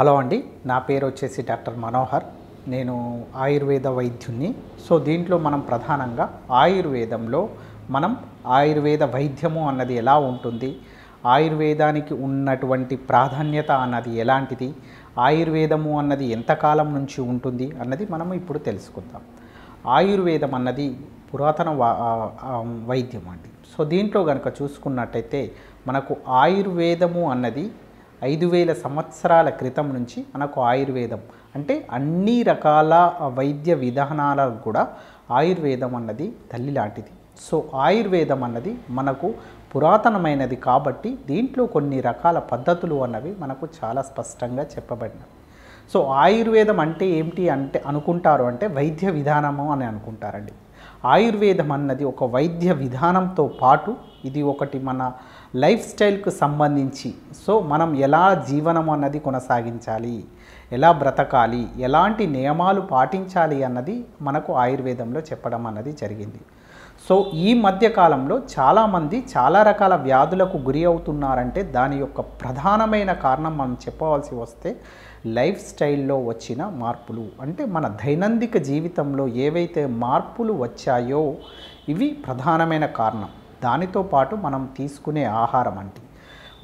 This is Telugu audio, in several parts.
హలో అండి నా పేరు వచ్చేసి డాక్టర్ మనోహర్ నేను ఆయుర్వేద వైద్యుణ్ణి సో దీంట్లో మనం ప్రధానంగా ఆయుర్వేదంలో మనం ఆయుర్వేద వైద్యము అన్నది ఎలా ఉంటుంది ఆయుర్వేదానికి ఉన్నటువంటి ప్రాధాన్యత అన్నది ఎలాంటిది ఆయుర్వేదము అన్నది ఎంతకాలం నుంచి ఉంటుంది అన్నది మనం ఇప్పుడు తెలుసుకుందాం ఆయుర్వేదం అన్నది పురాతన వైద్యం అండి సో దీంట్లో కనుక చూసుకున్నట్టయితే మనకు ఆయుర్వేదము అన్నది ఐదు వేల సంవత్సరాల క్రితం నుంచి మనకు ఆయుర్వేదం అంటే అన్ని రకాల వైద్య విధానాలకు కూడా ఆయుర్వేదం అన్నది తల్లి లాంటిది సో ఆయుర్వేదం అన్నది మనకు పురాతనమైనది కాబట్టి దీంట్లో కొన్ని రకాల పద్ధతులు అన్నవి మనకు చాలా స్పష్టంగా చెప్పబడినవి సో ఆయుర్వేదం అంటే ఏమిటి అంటే అనుకుంటారు అంటే వైద్య విధానము అని అనుకుంటారండి ఆయుర్వేదం అన్నది ఒక వైద్య విధానంతో పాటు ఇది ఒకటి మన లైఫ్ స్టైల్కు సంబంధించి సో మనం ఎలా జీవనం అన్నది కొనసాగించాలి ఎలా బ్రతకాలి ఎలాంటి నియమాలు పాటించాలి అన్నది మనకు ఆయుర్వేదంలో చెప్పడం అన్నది జరిగింది సో ఈ మధ్య కాలంలో చాలామంది చాలా రకాల వ్యాధులకు గురి అవుతున్నారంటే దాని యొక్క ప్రధానమైన కారణం మనం చెప్పవలసి వస్తే లైఫ్ స్టైల్లో వచ్చిన మార్పులు అంటే మన దైనందిక జీవితంలో ఏవైతే మార్పులు వచ్చాయో ఇవి ప్రధానమైన కారణం దానితో పాటు మనం తీసుకునే ఆహారం అంటే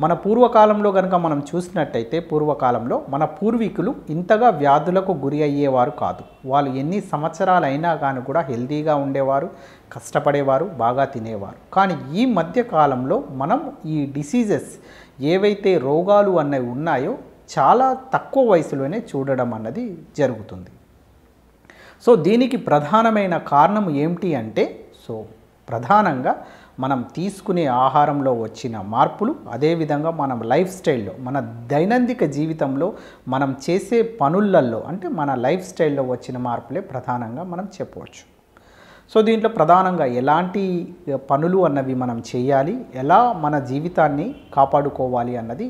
మన పూర్వకాలంలో కనుక మనం చూసినట్టయితే పూర్వకాలంలో మన పూర్వీకులు ఇంతగా వ్యాధులకు గురి అయ్యేవారు కాదు వాళ్ళు ఎన్ని సంవత్సరాలు అయినా కానీ కూడా హెల్దీగా ఉండేవారు కష్టపడేవారు బాగా తినేవారు కానీ ఈ మధ్య కాలంలో మనం ఈ డిసీజెస్ ఏవైతే రోగాలు అన్నవి ఉన్నాయో చాలా తక్కువ వయసులోనే చూడడం అన్నది జరుగుతుంది సో దీనికి ప్రధానమైన కారణం ఏమిటి అంటే సో ప్రధానంగా మనం తీసుకునే ఆహారంలో వచ్చిన మార్పులు అదేవిధంగా మనం లైఫ్ స్టైల్లో మన దైనందిక జీవితంలో మనం చేసే పనులల్లో అంటే మన లైఫ్ స్టైల్లో వచ్చిన మార్పులే ప్రధానంగా మనం చెప్పవచ్చు సో దీంట్లో ప్రధానంగా ఎలాంటి పనులు అన్నవి మనం చేయాలి ఎలా మన జీవితాన్ని కాపాడుకోవాలి అన్నది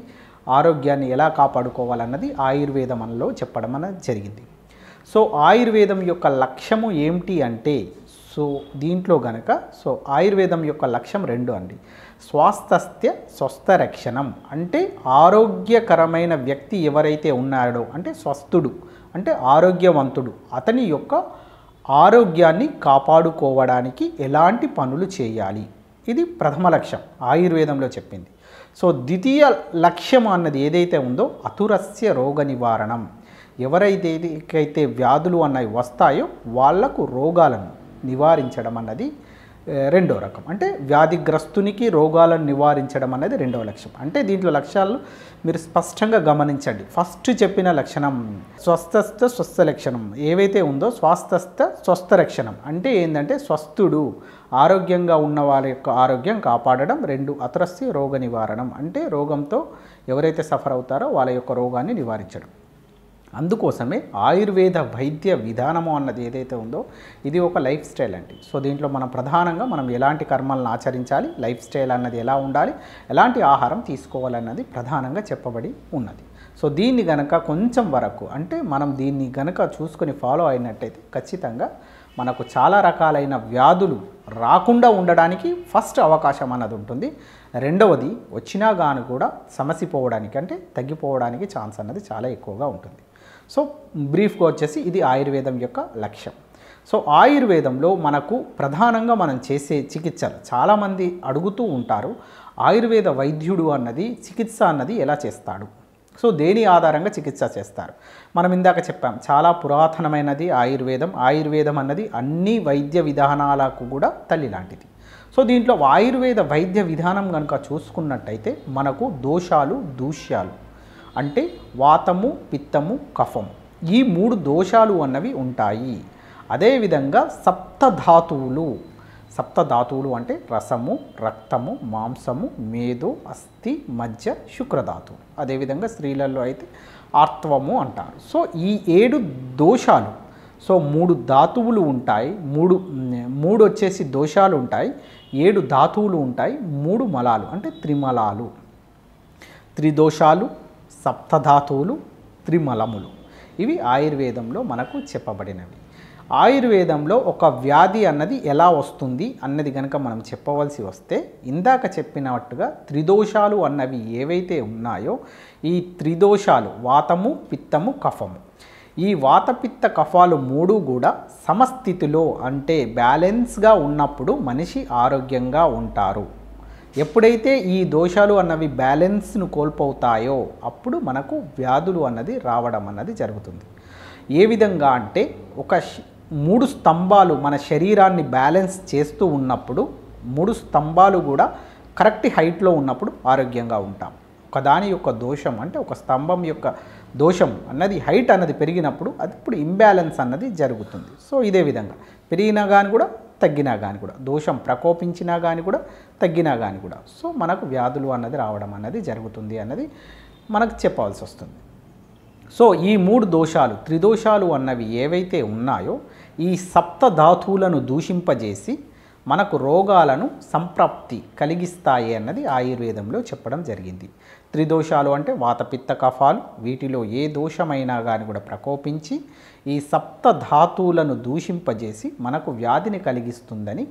ఆరోగ్యాన్ని ఎలా కాపాడుకోవాలన్నది అనలో చెప్పడం అనేది జరిగింది సో ఆయుర్వేదం యొక్క లక్ష్యము ఏమిటి అంటే సో దీంట్లో గనక సో ఆయుర్వేదం యొక్క లక్ష్యం రెండు అండి స్వాస్థస్య స్వస్థ రక్షణం అంటే ఆరోగ్యకరమైన వ్యక్తి ఎవరైతే ఉన్నాడో అంటే స్వస్థుడు అంటే ఆరోగ్యవంతుడు అతని యొక్క ఆరోగ్యాన్ని కాపాడుకోవడానికి ఎలాంటి పనులు చేయాలి ఇది ప్రథమ లక్ష్యం ఆయుర్వేదంలో చెప్పింది సో ద్వితీయ లక్ష్యం అన్నది ఏదైతే ఉందో అతురస్య రోగ నివారణం ఎవరైతే వ్యాధులు అన్నవి వస్తాయో వాళ్లకు రోగాలను నివారించడం అన్నది రెండో రకం అంటే వ్యాధిగ్రస్తునికి రోగాలను నివారించడం అనేది రెండవ లక్ష్యం అంటే దీంట్లో లక్ష్యాలు మీరు స్పష్టంగా గమనించండి ఫస్ట్ చెప్పిన లక్షణం స్వస్థస్థ స్వస్థ లక్షణం ఏవైతే ఉందో స్వాస్థస్థ స్వస్థ లక్షణం అంటే ఏంటంటే స్వస్థుడు ఆరోగ్యంగా ఉన్న వారి యొక్క ఆరోగ్యం కాపాడడం రెండు అతరస్య రోగ నివారణం అంటే రోగంతో ఎవరైతే సఫర్ అవుతారో వాళ్ళ యొక్క రోగాన్ని నివారించడం అందుకోసమే ఆయుర్వేద వైద్య విధానము అన్నది ఏదైతే ఉందో ఇది ఒక లైఫ్ స్టైల్ అండి సో దీంట్లో మనం ప్రధానంగా మనం ఎలాంటి కర్మలను ఆచరించాలి లైఫ్ స్టైల్ అన్నది ఎలా ఉండాలి ఎలాంటి ఆహారం తీసుకోవాలన్నది ప్రధానంగా చెప్పబడి ఉన్నది సో దీన్ని గనక కొంచెం వరకు అంటే మనం దీన్ని గనక చూసుకొని ఫాలో అయినట్టయితే ఖచ్చితంగా మనకు చాలా రకాలైన వ్యాధులు రాకుండా ఉండడానికి ఫస్ట్ అవకాశం అన్నది ఉంటుంది రెండవది వచ్చినా గాను కూడా సమసిపోవడానికి అంటే తగ్గిపోవడానికి ఛాన్స్ అన్నది చాలా ఎక్కువగా ఉంటుంది సో బ్రీఫ్గా వచ్చేసి ఇది ఆయుర్వేదం యొక్క లక్ష్యం సో ఆయుర్వేదంలో మనకు ప్రధానంగా మనం చేసే చికిత్సలు చాలామంది అడుగుతూ ఉంటారు ఆయుర్వేద వైద్యుడు అన్నది చికిత్స అన్నది ఎలా చేస్తాడు సో దేని ఆధారంగా చికిత్స చేస్తారు మనం ఇందాక చెప్పాం చాలా పురాతనమైనది ఆయుర్వేదం ఆయుర్వేదం అన్నది అన్ని వైద్య విధానాలకు కూడా తల్లి లాంటిది సో దీంట్లో ఆయుర్వేద వైద్య విధానం కనుక చూసుకున్నట్టయితే మనకు దోషాలు దూష్యాలు అంటే వాతము పిత్తము కఫము ఈ మూడు దోషాలు అన్నవి ఉంటాయి అదేవిధంగా సప్తధాతువులు సప్తధాతువులు అంటే రసము రక్తము మాంసము మేదు అస్థి మధ్య శుక్రధాతువు అదేవిధంగా స్త్రీలలో అయితే ఆర్త్వము అంటారు సో ఈ ఏడు దోషాలు సో మూడు ధాతువులు ఉంటాయి మూడు మూడు వచ్చేసి దోషాలు ఉంటాయి ఏడు ధాతువులు ఉంటాయి మూడు మలాలు అంటే త్రిమలాలు త్రిదోషాలు సప్తధాతువులు త్రిమలములు ఇవి ఆయుర్వేదంలో మనకు చెప్పబడినవి ఆయుర్వేదంలో ఒక వ్యాధి అన్నది ఎలా వస్తుంది అన్నది కనుక మనం చెప్పవలసి వస్తే ఇందాక చెప్పినట్టుగా త్రిదోషాలు అన్నవి ఏవైతే ఉన్నాయో ఈ త్రిదోషాలు వాతము పిత్తము కఫము ఈ వాతపిత్త కఫాలు మూడు కూడా సమస్థితిలో అంటే బ్యాలెన్స్గా ఉన్నప్పుడు మనిషి ఆరోగ్యంగా ఉంటారు ఎప్పుడైతే ఈ దోషాలు అన్నవి బ్యాలెన్స్ను కోల్పోతాయో అప్పుడు మనకు వ్యాధులు అన్నది రావడం అన్నది జరుగుతుంది ఏ విధంగా అంటే ఒక మూడు స్తంభాలు మన శరీరాన్ని బ్యాలెన్స్ చేస్తూ ఉన్నప్పుడు మూడు స్తంభాలు కూడా కరెక్ట్ హైట్లో ఉన్నప్పుడు ఆరోగ్యంగా ఉంటాం ఒకదాని యొక్క దోషం అంటే ఒక స్తంభం యొక్క దోషం అన్నది హైట్ అన్నది పెరిగినప్పుడు అది ఇప్పుడు ఇంబ్యాలెన్స్ అన్నది జరుగుతుంది సో ఇదే విధంగా పెరిగినా కానీ కూడా తగ్గినా కానీ కూడా దోషం ప్రకోపించినా కానీ కూడా తగ్గినా కానీ కూడా సో మనకు వ్యాధులు అన్నది రావడం అన్నది జరుగుతుంది అన్నది మనకు చెప్పాల్సి వస్తుంది సో ఈ మూడు దోషాలు త్రిదోషాలు అన్నవి ఏవైతే ఉన్నాయో ఈ సప్త ధాతువులను దూషింపజేసి మనకు రోగాలను సంప్రాప్తి కలిగిస్తాయి అన్నది ఆయుర్వేదంలో చెప్పడం జరిగింది త్రిదోషాలు అంటే వాతపిత్త కఫాలు వీటిలో ఏ దోషమైనా కానీ కూడా ప్రకోపించి ఈ సప్త ధాతువులను దూషింపజేసి మనకు వ్యాధిని కలిగిస్తుందని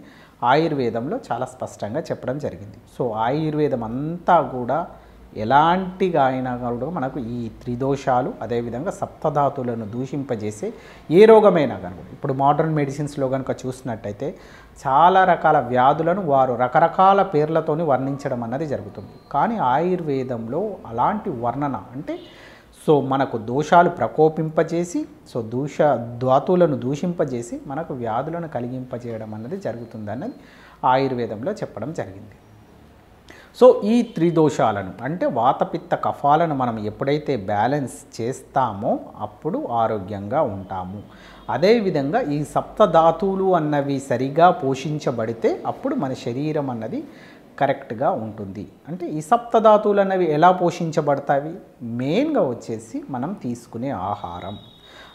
ఆయుర్వేదంలో చాలా స్పష్టంగా చెప్పడం జరిగింది సో ఆయుర్వేదం అంతా కూడా ఎలాంటి అయినా మనకు ఈ త్రిదోషాలు అదేవిధంగా సప్తధాతులను దూషింపజేసే ఏ రోగమైనా కనుక ఇప్పుడు మోడర్న్ మెడిసిన్స్లో కనుక చూసినట్టయితే చాలా రకాల వ్యాధులను వారు రకరకాల పేర్లతోని వర్ణించడం అన్నది జరుగుతుంది కానీ ఆయుర్వేదంలో అలాంటి వర్ణన అంటే సో మనకు దోషాలు ప్రకోపింపజేసి సో దూష ధాతువులను దూషింపజేసి మనకు వ్యాధులను కలిగింపజేయడం అన్నది జరుగుతుంది అన్నది ఆయుర్వేదంలో చెప్పడం జరిగింది సో ఈ త్రిదోషాలను అంటే వాతపిత్త కఫాలను మనం ఎప్పుడైతే బ్యాలెన్స్ చేస్తామో అప్పుడు ఆరోగ్యంగా ఉంటాము అదేవిధంగా ఈ సప్తధాతువులు అన్నవి సరిగా పోషించబడితే అప్పుడు మన శరీరం అన్నది కరెక్ట్గా ఉంటుంది అంటే ఈ సప్తధాతువులు అన్నవి ఎలా పోషించబడతాయి మెయిన్గా వచ్చేసి మనం తీసుకునే ఆహారం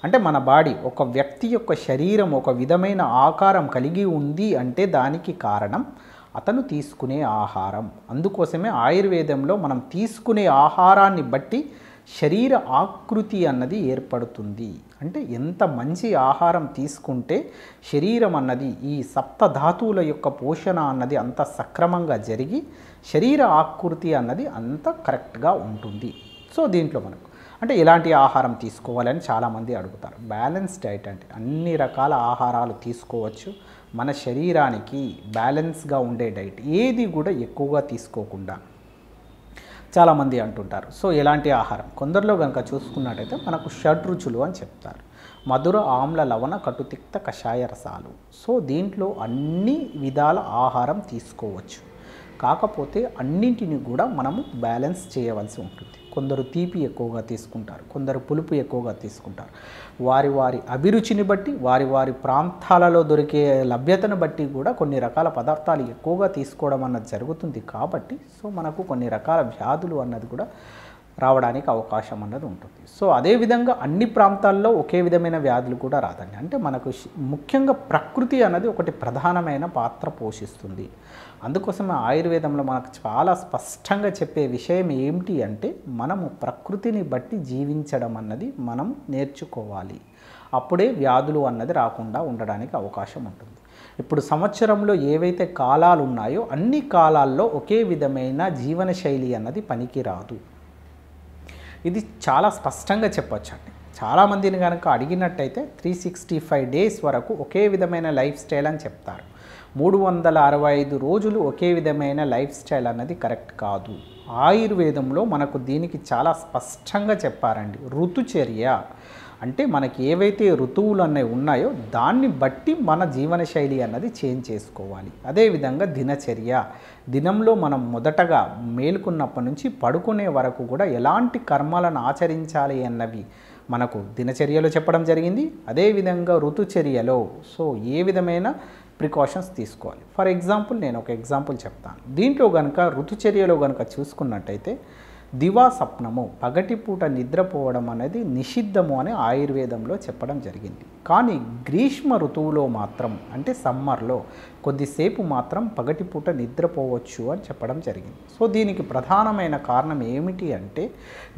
అంటే మన బాడీ ఒక వ్యక్తి యొక్క శరీరం ఒక విధమైన ఆకారం కలిగి ఉంది అంటే దానికి కారణం అతను తీసుకునే ఆహారం అందుకోసమే ఆయుర్వేదంలో మనం తీసుకునే ఆహారాన్ని బట్టి శరీర ఆకృతి అన్నది ఏర్పడుతుంది అంటే ఎంత మంచి ఆహారం తీసుకుంటే శరీరం అన్నది ఈ సప్తధాతువుల యొక్క పోషణ అన్నది అంత సక్రమంగా జరిగి శరీర ఆకృతి అన్నది అంత కరెక్ట్గా ఉంటుంది సో దీంట్లో మనకు అంటే ఎలాంటి ఆహారం తీసుకోవాలని చాలామంది అడుగుతారు బ్యాలెన్స్ డైట్ అంటే అన్ని రకాల ఆహారాలు తీసుకోవచ్చు మన శరీరానికి బ్యాలెన్స్గా ఉండే డైట్ ఏది కూడా ఎక్కువగా తీసుకోకుండా చాలామంది అంటుంటారు సో ఎలాంటి ఆహారం కొందరిలో కనుక చూసుకున్నట్టయితే మనకు షడ్రుచులు అని చెప్తారు మధుర ఆమ్ల లవణ కటుతిక్త కషాయ రసాలు సో దీంట్లో అన్ని విధాల ఆహారం తీసుకోవచ్చు కాకపోతే అన్నింటిని కూడా మనము బ్యాలెన్స్ చేయవలసి ఉంటుంది కొందరు తీపి ఎక్కువగా తీసుకుంటారు కొందరు పులుపు ఎక్కువగా తీసుకుంటారు వారి వారి అభిరుచిని బట్టి వారి వారి ప్రాంతాలలో దొరికే లభ్యతను బట్టి కూడా కొన్ని రకాల పదార్థాలు ఎక్కువగా తీసుకోవడం అన్నది జరుగుతుంది కాబట్టి సో మనకు కొన్ని రకాల వ్యాధులు అన్నది కూడా రావడానికి అవకాశం అన్నది ఉంటుంది సో అదేవిధంగా అన్ని ప్రాంతాల్లో ఒకే విధమైన వ్యాధులు కూడా రాదండి అంటే మనకు ముఖ్యంగా ప్రకృతి అన్నది ఒకటి ప్రధానమైన పాత్ర పోషిస్తుంది అందుకోసమే ఆయుర్వేదంలో మనకు చాలా స్పష్టంగా చెప్పే విషయం ఏమిటి అంటే మనము ప్రకృతిని బట్టి జీవించడం అన్నది మనం నేర్చుకోవాలి అప్పుడే వ్యాధులు అన్నది రాకుండా ఉండడానికి అవకాశం ఉంటుంది ఇప్పుడు సంవత్సరంలో ఏవైతే కాలాలు ఉన్నాయో అన్ని కాలాల్లో ఒకే విధమైన జీవనశైలి అన్నది పనికిరాదు ఇది చాలా స్పష్టంగా చెప్పచ్చు అండి చాలామందిని కనుక అడిగినట్టయితే త్రీ సిక్స్టీ ఫైవ్ డేస్ వరకు ఒకే విధమైన లైఫ్ స్టైల్ అని చెప్తారు మూడు వందల అరవై ఐదు రోజులు ఒకే విధమైన లైఫ్ స్టైల్ అన్నది కరెక్ట్ కాదు ఆయుర్వేదంలో మనకు దీనికి చాలా స్పష్టంగా చెప్పారండి ఋతుచర్య అంటే మనకి ఏవైతే ఋతువులు అనేవి ఉన్నాయో దాన్ని బట్టి మన జీవనశైలి అన్నది చేంజ్ చేసుకోవాలి అదేవిధంగా దినచర్య దినంలో మనం మొదటగా మేలుకున్నప్పటి నుంచి పడుకునే వరకు కూడా ఎలాంటి కర్మలను ఆచరించాలి అన్నవి మనకు దినచర్యలో చెప్పడం జరిగింది అదేవిధంగా ఋతుచర్యలో సో ఏ విధమైన ప్రికాషన్స్ తీసుకోవాలి ఫర్ ఎగ్జాంపుల్ నేను ఒక ఎగ్జాంపుల్ చెప్తాను దీంట్లో కనుక ఋతుచర్యలో కనుక చూసుకున్నట్టయితే దివా స్వప్నము పగటిపూట నిద్రపోవడం అనేది నిషిద్ధము అని ఆయుర్వేదంలో చెప్పడం జరిగింది కానీ గ్రీష్మ ఋతువులో మాత్రం అంటే సమ్మర్లో కొద్దిసేపు మాత్రం పగటిపూట నిద్రపోవచ్చు అని చెప్పడం జరిగింది సో దీనికి ప్రధానమైన కారణం ఏమిటి అంటే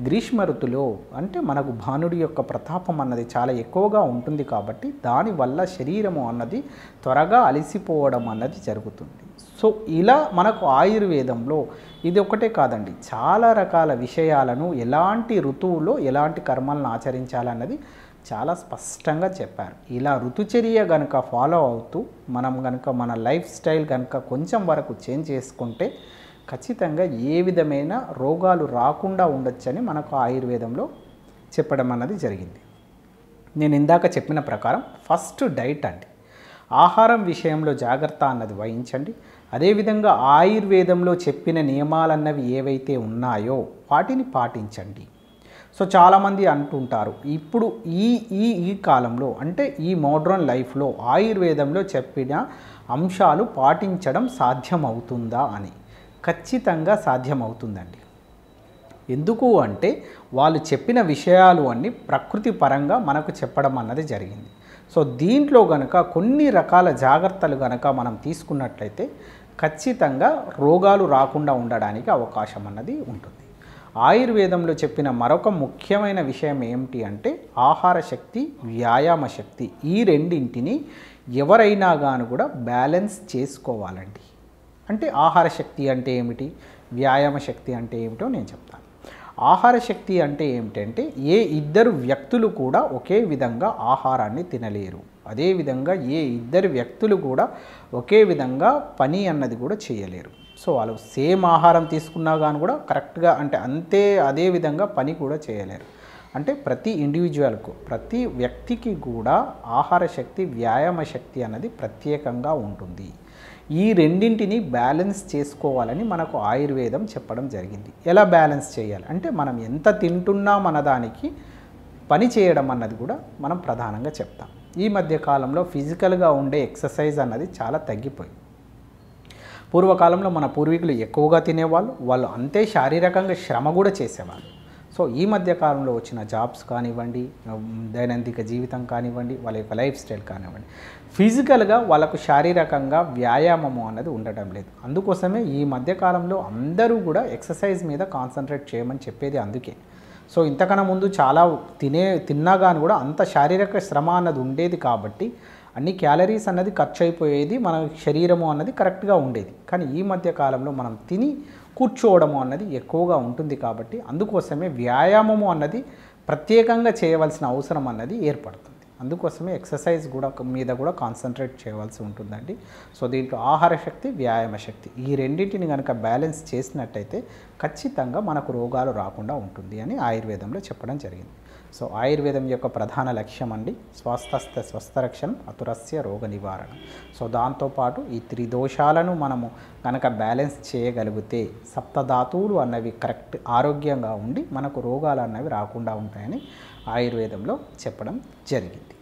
గ్రీష్మ ఋతులో అంటే మనకు భానుడి యొక్క ప్రతాపం అన్నది చాలా ఎక్కువగా ఉంటుంది కాబట్టి దానివల్ల శరీరము అన్నది త్వరగా అలసిపోవడం అన్నది జరుగుతుంది సో ఇలా మనకు ఆయుర్వేదంలో ఇది ఒకటే కాదండి చాలా రకాల విషయాలను ఎలాంటి ఋతువులో ఎలాంటి కర్మలను ఆచరించాలన్నది చాలా స్పష్టంగా చెప్పారు ఇలా ఋతుచర్య గనుక ఫాలో అవుతూ మనం గనుక మన లైఫ్ స్టైల్ కనుక కొంచెం వరకు చేంజ్ చేసుకుంటే ఖచ్చితంగా ఏ విధమైన రోగాలు రాకుండా ఉండొచ్చని మనకు ఆయుర్వేదంలో చెప్పడం అన్నది జరిగింది నేను ఇందాక చెప్పిన ప్రకారం ఫస్ట్ డైట్ అండి ఆహారం విషయంలో జాగ్రత్త అన్నది వహించండి అదేవిధంగా ఆయుర్వేదంలో చెప్పిన నియమాలన్నవి ఏవైతే ఉన్నాయో వాటిని పాటించండి సో చాలామంది అంటుంటారు ఇప్పుడు ఈ ఈ ఈ కాలంలో అంటే ఈ మోడ్రన్ లైఫ్లో ఆయుర్వేదంలో చెప్పిన అంశాలు పాటించడం సాధ్యమవుతుందా అని ఖచ్చితంగా సాధ్యమవుతుందండి ఎందుకు అంటే వాళ్ళు చెప్పిన విషయాలు అన్నీ ప్రకృతి పరంగా మనకు చెప్పడం అన్నది జరిగింది సో దీంట్లో గనక కొన్ని రకాల జాగ్రత్తలు గనక మనం తీసుకున్నట్లయితే ఖచ్చితంగా రోగాలు రాకుండా ఉండడానికి అవకాశం అన్నది ఉంటుంది ఆయుర్వేదంలో చెప్పిన మరొక ముఖ్యమైన విషయం ఏమిటి అంటే ఆహార శక్తి వ్యాయామ శక్తి ఈ రెండింటిని ఎవరైనా గాను కూడా బ్యాలెన్స్ చేసుకోవాలండి అంటే ఆహార శక్తి అంటే ఏమిటి వ్యాయామ శక్తి అంటే ఏమిటో నేను చెప్తాను ఆహార శక్తి అంటే ఏమిటంటే ఏ ఇద్దరు వ్యక్తులు కూడా ఒకే విధంగా ఆహారాన్ని తినలేరు అదేవిధంగా ఏ ఇద్దరు వ్యక్తులు కూడా ఒకే విధంగా పని అన్నది కూడా చేయలేరు సో వాళ్ళు సేమ్ ఆహారం తీసుకున్నా కానీ కూడా కరెక్ట్గా అంటే అంతే అదే విధంగా పని కూడా చేయలేరు అంటే ప్రతి ఇండివిజువల్కు ప్రతి వ్యక్తికి కూడా ఆహార శక్తి వ్యాయామ శక్తి అన్నది ప్రత్యేకంగా ఉంటుంది ఈ రెండింటిని బ్యాలెన్స్ చేసుకోవాలని మనకు ఆయుర్వేదం చెప్పడం జరిగింది ఎలా బ్యాలెన్స్ చేయాలి అంటే మనం ఎంత తింటున్నాం అన్నదానికి పని చేయడం అన్నది కూడా మనం ప్రధానంగా చెప్తాం ఈ మధ్య కాలంలో ఫిజికల్గా ఉండే ఎక్సర్సైజ్ అన్నది చాలా తగ్గిపోయింది పూర్వకాలంలో మన పూర్వీకులు ఎక్కువగా తినేవాళ్ళు వాళ్ళు అంతే శారీరకంగా శ్రమ కూడా చేసేవాళ్ళు సో ఈ మధ్య కాలంలో వచ్చిన జాబ్స్ కానివ్వండి దైనందిక జీవితం కానివ్వండి వాళ్ళ యొక్క లైఫ్ స్టైల్ కానివ్వండి ఫిజికల్గా వాళ్ళకు శారీరకంగా వ్యాయామము అన్నది ఉండటం లేదు అందుకోసమే ఈ మధ్య కాలంలో అందరూ కూడా ఎక్సర్సైజ్ మీద కాన్సన్ట్రేట్ చేయమని చెప్పేది అందుకే సో ఇంతకన్నా ముందు చాలా తినే తిన్నా కానీ కూడా అంత శారీరక శ్రమ అన్నది ఉండేది కాబట్టి అన్ని క్యాలరీస్ అన్నది ఖర్చు అయిపోయేది మన శరీరము అన్నది కరెక్ట్గా ఉండేది కానీ ఈ మధ్య కాలంలో మనం తిని కూర్చోవడము అన్నది ఎక్కువగా ఉంటుంది కాబట్టి అందుకోసమే వ్యాయామము అన్నది ప్రత్యేకంగా చేయవలసిన అవసరం అన్నది ఏర్పడుతుంది అందుకోసమే ఎక్సర్సైజ్ కూడా మీద కూడా కాన్సన్ట్రేట్ చేయవలసి ఉంటుందండి సో దీంట్లో ఆహార శక్తి వ్యాయామ శక్తి ఈ రెండింటిని కనుక బ్యాలెన్స్ చేసినట్టయితే ఖచ్చితంగా మనకు రోగాలు రాకుండా ఉంటుంది అని ఆయుర్వేదంలో చెప్పడం జరిగింది సో ఆయుర్వేదం యొక్క ప్రధాన లక్ష్యం అండి స్వస్థస్థ రక్షణ అతురస్య రోగ నివారణ సో దాంతోపాటు ఈ త్రిదోషాలను మనము కనుక బ్యాలెన్స్ చేయగలిగితే సప్తధాతువులు అన్నవి కరెక్ట్ ఆరోగ్యంగా ఉండి మనకు రోగాలు అన్నవి రాకుండా ఉంటాయని ఆయుర్వేదంలో చెప్పడం జరిగింది